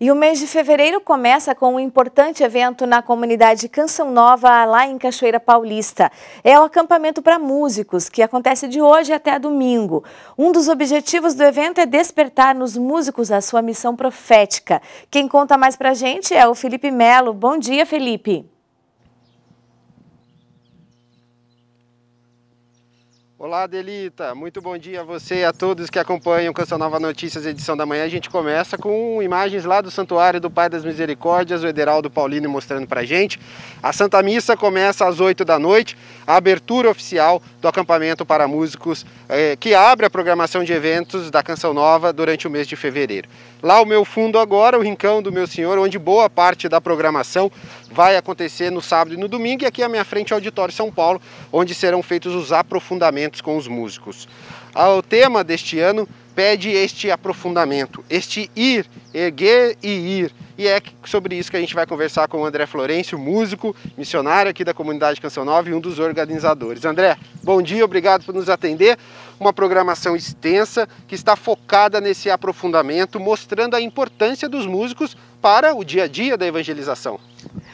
E o mês de fevereiro começa com um importante evento na comunidade Canção Nova, lá em Cachoeira Paulista. É o acampamento para músicos, que acontece de hoje até domingo. Um dos objetivos do evento é despertar nos músicos a sua missão profética. Quem conta mais pra gente é o Felipe Melo. Bom dia, Felipe. Olá, Delita. Muito bom dia a você e a todos que acompanham Canção Nova Notícias, edição da manhã. A gente começa com imagens lá do Santuário do Pai das Misericórdias, o Ederaldo Paulino mostrando pra gente. A Santa Missa começa às 8 da noite, a abertura oficial do acampamento para músicos, eh, que abre a programação de eventos da Canção Nova durante o mês de fevereiro. Lá o meu fundo agora, o Rincão do Meu Senhor, onde boa parte da programação vai acontecer no sábado e no domingo. E aqui à minha frente, o Auditório São Paulo, onde serão feitos os aprofundamentos alinhamentos com os músicos. Ah, o tema deste ano pede este aprofundamento, este ir, erguer e ir. E é sobre isso que a gente vai conversar com o André Florencio, músico, missionário aqui da comunidade Canção 9 e um dos organizadores. André, bom dia, obrigado por nos atender. Uma programação extensa que está focada nesse aprofundamento, mostrando a importância dos músicos para o dia a dia da evangelização.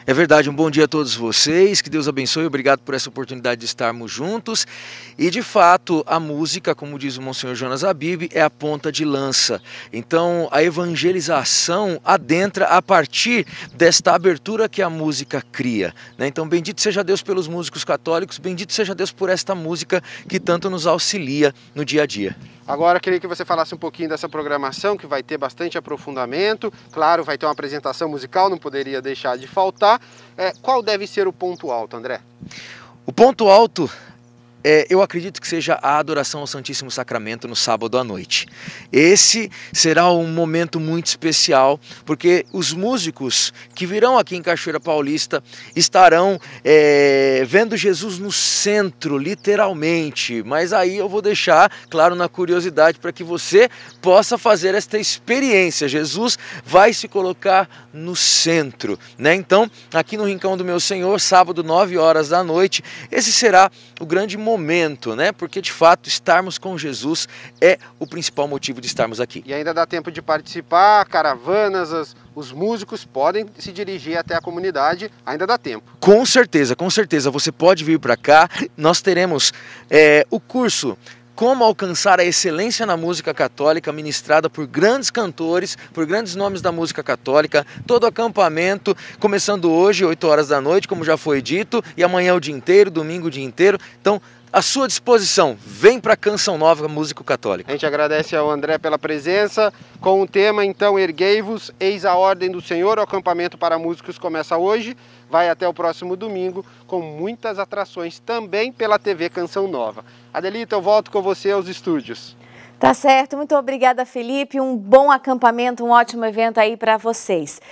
É verdade, um bom dia a todos vocês, que Deus abençoe, obrigado por essa oportunidade de estarmos juntos. E de fato, a música, como diz o Monsenhor Jonas Abib, é a ponta de lança. Então, a evangelização adentra a partir desta abertura que a música cria. Né? Então, bendito seja Deus pelos músicos católicos, bendito seja Deus por esta música que tanto nos auxilia no dia a dia. Agora queria que você falasse um pouquinho dessa programação que vai ter bastante aprofundamento. Claro, vai ter uma apresentação musical, não poderia deixar de faltar. É, qual deve ser o ponto alto, André? O ponto alto é, eu acredito que seja a adoração ao Santíssimo Sacramento no sábado à noite. Esse será um momento muito especial, porque os músicos que virão aqui em Cachoeira Paulista estarão é, vendo Jesus no centro, literalmente. Mas aí eu vou deixar, claro, na curiosidade, para que você possa fazer esta experiência. Jesus vai se colocar no centro, né? Então, aqui no Rincão do Meu Senhor, sábado, 9 horas da noite, esse será o grande momento momento, né? Porque de fato estarmos com Jesus é o principal motivo de estarmos aqui. E ainda dá tempo de participar, caravanas, as, os músicos podem se dirigir até a comunidade, ainda dá tempo. Com certeza, com certeza. Você pode vir para cá. Nós teremos é, o curso como alcançar a excelência na música católica, ministrada por grandes cantores, por grandes nomes da música católica, todo acampamento, começando hoje, 8 horas da noite, como já foi dito, e amanhã o dia inteiro, domingo o dia inteiro. Então, à sua disposição. Vem para Canção Nova Músico Católico. A gente agradece ao André pela presença com o tema então Erguei-vos, eis a ordem do Senhor. O acampamento para músicos começa hoje, vai até o próximo domingo com muitas atrações também pela TV Canção Nova. Adelita, eu volto com você aos estúdios. Tá certo, muito obrigada Felipe, um bom acampamento, um ótimo evento aí para vocês.